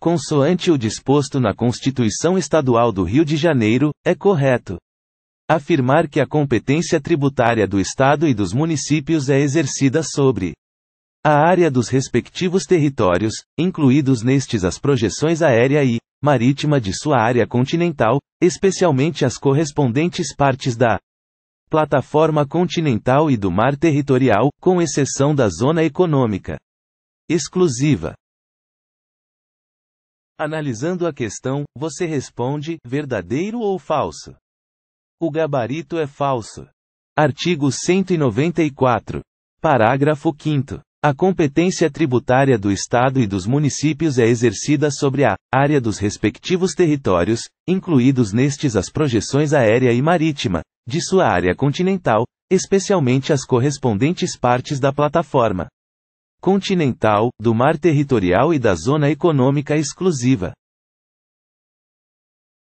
consoante o disposto na Constituição Estadual do Rio de Janeiro, é correto afirmar que a competência tributária do Estado e dos municípios é exercida sobre a área dos respectivos territórios, incluídos nestes as projeções aérea e marítima de sua área continental, especialmente as correspondentes partes da plataforma continental e do mar territorial, com exceção da zona econômica exclusiva. Analisando a questão, você responde: verdadeiro ou falso? O gabarito é falso. Artigo 194. Parágrafo 5. A competência tributária do Estado e dos municípios é exercida sobre a área dos respectivos territórios, incluídos nestes as projeções aérea e marítima, de sua área continental, especialmente as correspondentes partes da plataforma continental, do mar territorial e da zona econômica exclusiva.